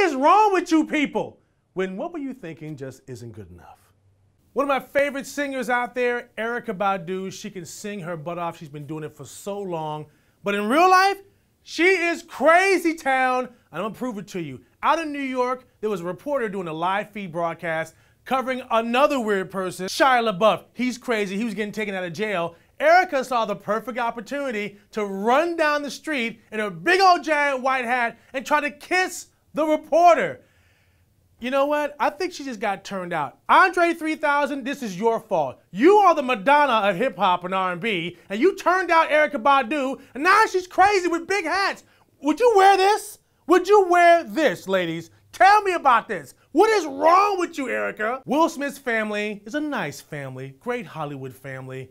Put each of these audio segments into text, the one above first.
is wrong with you people? When what were you thinking just isn't good enough. One of my favorite singers out there, Erica Badu, she can sing her butt off. She's been doing it for so long. But in real life, she is crazy town. And I'm gonna prove it to you. Out in New York, there was a reporter doing a live feed broadcast covering another weird person, Shia LaBeouf. He's crazy. He was getting taken out of jail. Erica saw the perfect opportunity to run down the street in her big old giant white hat and try to kiss the reporter. You know what? I think she just got turned out. Andre 3000, this is your fault. You are the Madonna of hip hop and R&B, and you turned out Erica Badu, and now she's crazy with big hats. Would you wear this? Would you wear this, ladies? Tell me about this. What is wrong with you, Erica? Will Smith's family is a nice family, great Hollywood family.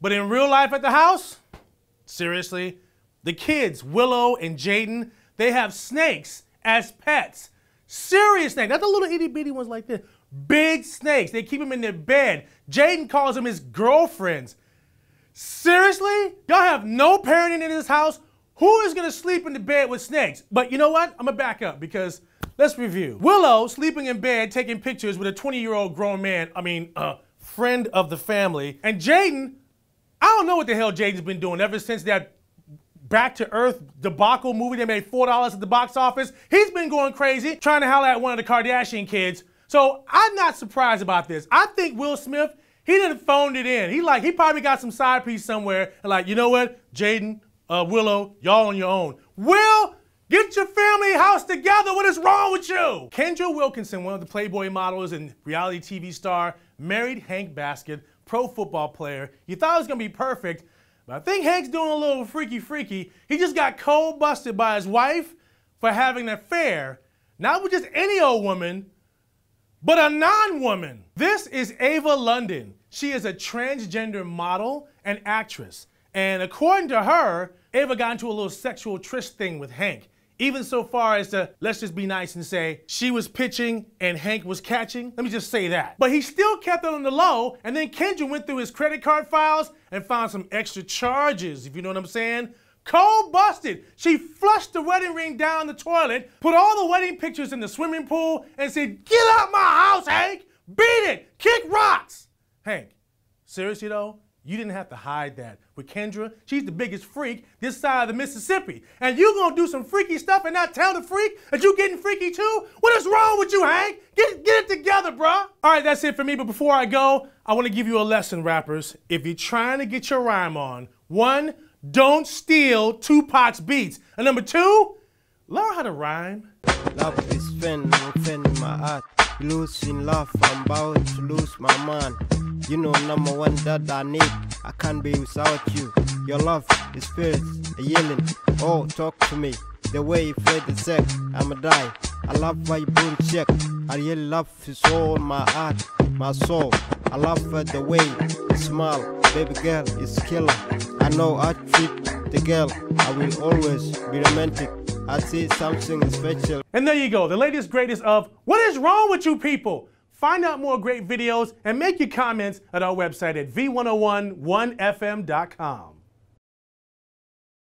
But in real life at the house, seriously, the kids, Willow and Jaden, they have snakes as pets. Serious snakes not the little itty bitty ones like this. Big snakes. They keep them in their bed. Jaden calls them his girlfriends. Seriously? Y'all have no parenting in this house? Who is gonna sleep in the bed with snakes? But you know what? I'm gonna back up because let's review. Willow sleeping in bed taking pictures with a 20 year old grown man, I mean, uh, friend of the family. And Jaden, I don't know what the hell Jaden's been doing ever since that Back to Earth debacle movie that made $4 at the box office. He's been going crazy trying to holler at one of the Kardashian kids. So I'm not surprised about this. I think Will Smith, he didn't phone it in. He like, he probably got some side piece somewhere and like, you know what, Jaden, uh, Willow, y'all on your own. Will, Get your family house together. What is wrong with you? Kendra Wilkinson, one of the Playboy models and reality TV star, married Hank Basket, pro football player. You thought it was going to be perfect, but I think Hank's doing a little freaky freaky. He just got cold busted by his wife for having an affair, not with just any old woman, but a non woman. This is Ava London. She is a transgender model and actress. And according to her, Ava got into a little sexual tryst thing with Hank. Even so far as to, let's just be nice and say, she was pitching and Hank was catching. Let me just say that. But he still kept it on the low, and then Kendra went through his credit card files and found some extra charges, if you know what I'm saying. Cold busted. She flushed the wedding ring down the toilet, put all the wedding pictures in the swimming pool, and said, Get out my house, Hank! Beat it! Kick rocks! Hank, seriously though, you didn't have to hide that. With Kendra, she's the biggest freak this side of the Mississippi. And you gonna do some freaky stuff and not tell the freak that you getting freaky too? What is wrong with you, Hank? Get, get it together, bruh. All right, that's it for me. But before I go, I wanna give you a lesson, rappers. If you're trying to get your rhyme on, one, don't steal Tupac's beats. And number two, learn how to rhyme. Love is fin, fin my heart. Losing love, I'm about to lose my mind. You know, number one that I need. I can't be without you. Your love is fierce, a yelling. Oh, talk to me. The way you play the sex, I'ma die. I love why my boom check. I really love you so, my heart, my soul. I love the way you smile. Baby girl is killer. I know I treat the girl. I will always be romantic. I see something special. And there you go, the latest greatest of What is Wrong with You People? Find out more great videos and make your comments at our website at v1011fm.com.